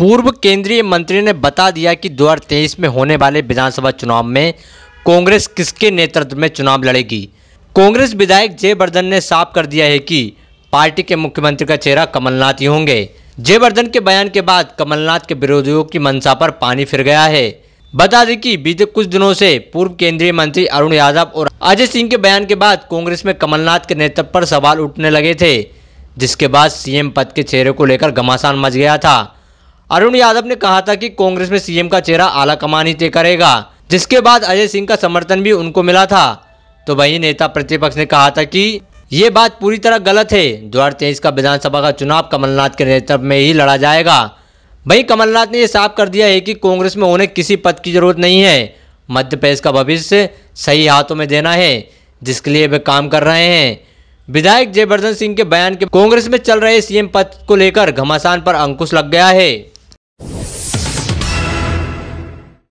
पूर्व केंद्रीय मंत्री ने बता दिया कि 2023 में होने वाले विधानसभा चुनाव में कांग्रेस किसके नेतृत्व में चुनाव लड़ेगी कांग्रेस विधायक जयवर्धन ने साफ कर दिया है कि पार्टी के मुख्यमंत्री का चेहरा कमलनाथ ही होंगे जयवर्धन के बयान के बाद कमलनाथ के विरोधियों की मंशा पर पानी फिर गया है बता दें कि बीते कुछ दिनों से पूर्व केंद्रीय मंत्री अरुण यादव और अजय सिंह के बयान के बाद कांग्रेस में कमलनाथ के नेतृत्व पर सवाल उठने लगे थे जिसके बाद सीएम पद के चेहरे को लेकर घमासान मच गया था अरुण यादव ने कहा था कि कांग्रेस में सीएम का चेहरा आला कमान ही तय करेगा जिसके बाद अजय सिंह का समर्थन भी उनको मिला था तो वही नेता प्रतिपक्ष ने कहा था कि ये बात पूरी तरह गलत है दो का विधानसभा का चुनाव कमलनाथ के नेतृत्व में ही लड़ा जाएगा वही कमलनाथ ने यह साफ कर दिया है कि कांग्रेस में उन्हें किसी पद की जरूरत नहीं है मध्य प्रदेश का भविष्य सही हाथों में देना है जिसके लिए वे काम कर रहे हैं विधायक जयवर्धन सिंह के बयान के कांग्रेस में चल रहे सीएम पद को लेकर घमासान पर अंकुश लग गया है